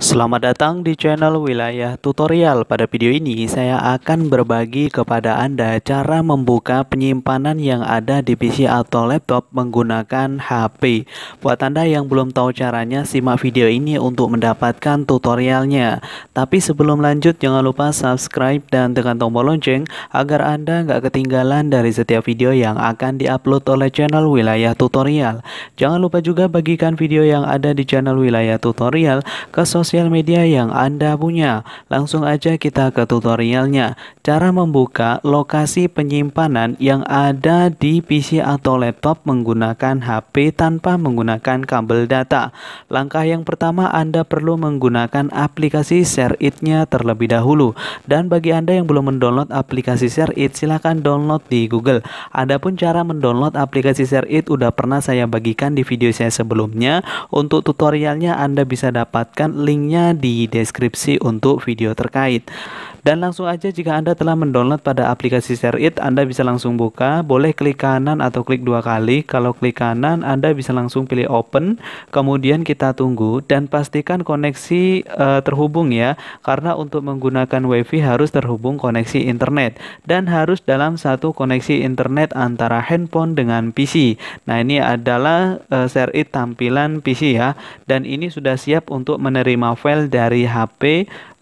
Selamat datang di channel Wilayah Tutorial. Pada video ini saya akan berbagi kepada Anda cara membuka penyimpanan yang ada di PC atau laptop menggunakan HP. Buat Anda yang belum tahu caranya, simak video ini untuk mendapatkan tutorialnya. Tapi sebelum lanjut jangan lupa subscribe dan tekan tombol lonceng agar Anda nggak ketinggalan dari setiap video yang akan diupload oleh channel Wilayah Tutorial. Jangan lupa juga bagikan video yang ada di channel Wilayah Tutorial ke sosial sosial media yang Anda punya. Langsung aja kita ke tutorialnya. Cara membuka lokasi penyimpanan yang ada di PC atau laptop menggunakan HP tanpa menggunakan kabel data. Langkah yang pertama Anda perlu menggunakan aplikasi ShareIt-nya terlebih dahulu. Dan bagi Anda yang belum mendownload aplikasi ShareIt, silahkan download di Google. Adapun cara mendownload aplikasi ShareIt udah pernah saya bagikan di video saya sebelumnya. Untuk tutorialnya Anda bisa dapatkan link linknya di deskripsi untuk video terkait. Dan langsung aja jika Anda telah mendownload pada aplikasi ShareIt, Anda bisa langsung buka, boleh klik kanan atau klik dua kali. Kalau klik kanan, Anda bisa langsung pilih open, kemudian kita tunggu dan pastikan koneksi uh, terhubung ya, karena untuk menggunakan WiFi harus terhubung koneksi internet dan harus dalam satu koneksi internet antara handphone dengan PC. Nah, ini adalah uh, eh, ShareIt tampilan PC ya, dan ini sudah siap untuk menerima menerima file dari HP e,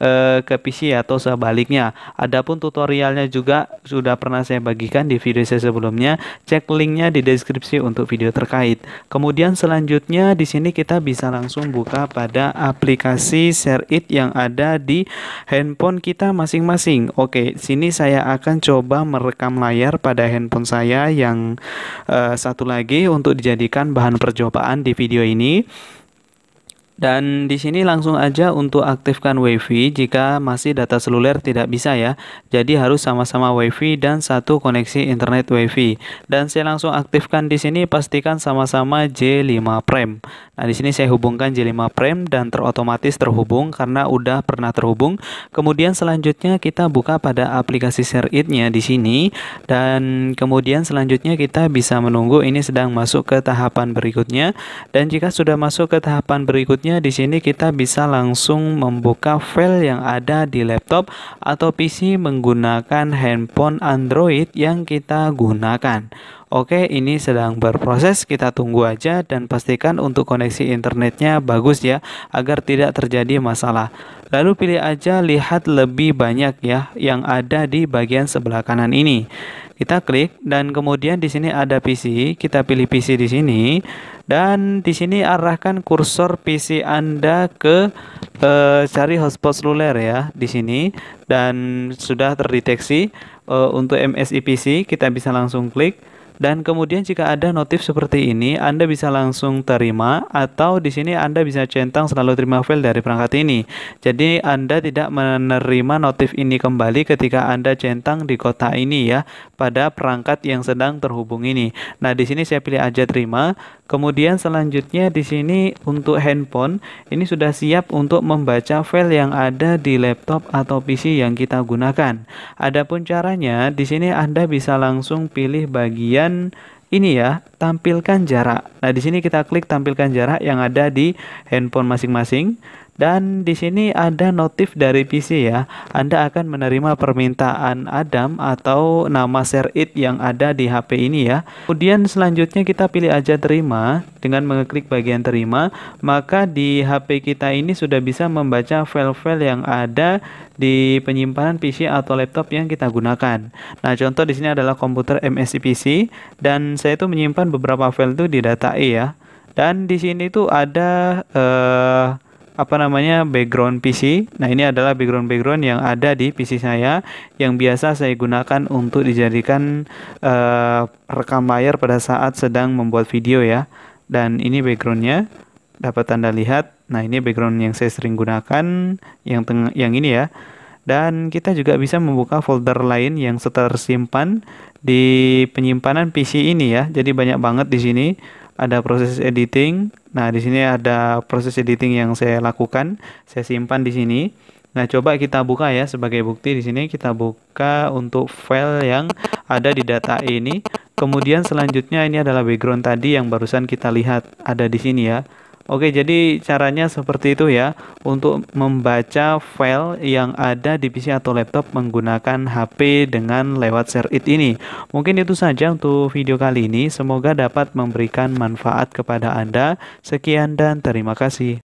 eh, ke PC atau sebaliknya. Adapun tutorialnya juga sudah pernah saya bagikan di video saya sebelumnya. Cek linknya di deskripsi untuk video terkait. Kemudian selanjutnya di sini kita bisa langsung buka pada aplikasi Share It yang ada di handphone kita masing-masing. Oke, sini saya akan coba merekam layar pada handphone saya yang e, satu lagi untuk dijadikan bahan percobaan di video ini. Dan di sini langsung aja untuk aktifkan WiFi jika masih data seluler tidak bisa ya. Jadi harus sama-sama WiFi dan satu koneksi internet WiFi. Dan saya langsung aktifkan di sini pastikan sama-sama J5 Prime. Nah, di sini saya hubungkan J5 Prime dan terotomatis terhubung karena udah pernah terhubung. Kemudian selanjutnya kita buka pada aplikasi Share It-nya di sini dan kemudian selanjutnya kita bisa menunggu ini sedang masuk ke tahapan berikutnya dan jika sudah masuk ke tahapan berikutnya Selanjutnya di sini kita bisa langsung membuka file yang ada di laptop atau PC menggunakan handphone Android yang kita gunakan. Oke, ini sedang berproses, kita tunggu aja dan pastikan untuk koneksi internetnya bagus ya, agar tidak terjadi masalah. Lalu pilih aja lihat lebih banyak ya yang ada di bagian sebelah kanan ini. Kita klik dan kemudian di sini ada PC, kita pilih PC di sini dan di sini arahkan kursor PC Anda ke e, cari hotspot seluler ya di sini dan sudah terdeteksi e, untuk MSI PC kita bisa langsung klik dan kemudian jika ada notif seperti ini, Anda bisa langsung terima atau di sini Anda bisa centang selalu terima file dari perangkat ini. Jadi Anda tidak menerima notif ini kembali ketika Anda centang di kota ini ya pada perangkat yang sedang terhubung ini. Nah, di sini saya pilih aja terima Kemudian selanjutnya di sini untuk handphone ini sudah siap untuk membaca file yang ada di laptop atau PC yang kita gunakan. Adapun caranya di sini Anda bisa langsung pilih bagian ini ya, tampilkan jarak. Nah, di sini kita klik tampilkan jarak yang ada di handphone masing-masing. Dan di sini ada notif dari PC ya. Anda akan menerima permintaan Adam atau nama share it yang ada di HP ini ya. Kemudian selanjutnya kita pilih aja terima dengan mengeklik bagian terima, maka di HP kita ini sudah bisa membaca file-file yang ada di penyimpanan PC atau laptop yang kita gunakan. Nah, contoh di sini adalah komputer MSI PC dan saya itu menyimpan beberapa file itu di data E ya. Dan di sini itu ada eh uh, apa namanya background PC. Nah ini adalah background-background yang ada di PC saya yang biasa saya gunakan untuk dijadikan uh, rekam layar pada saat sedang membuat video ya. Dan ini backgroundnya dapat anda lihat. Nah ini background yang saya sering gunakan yang yang ini ya. Dan kita juga bisa membuka folder lain yang tersimpan di penyimpanan PC ini ya. Jadi banyak banget di sini ada proses editing. Nah, di sini ada proses editing yang saya lakukan, saya simpan di sini. Nah, coba kita buka ya sebagai bukti di sini kita buka untuk file yang ada di data ini. Kemudian selanjutnya ini adalah background tadi yang barusan kita lihat ada di sini ya. Oke, jadi caranya seperti itu ya untuk membaca file yang ada di PC atau laptop menggunakan HP dengan lewat share it ini. Mungkin itu saja untuk video kali ini. Semoga dapat memberikan manfaat kepada Anda. Sekian dan terima kasih.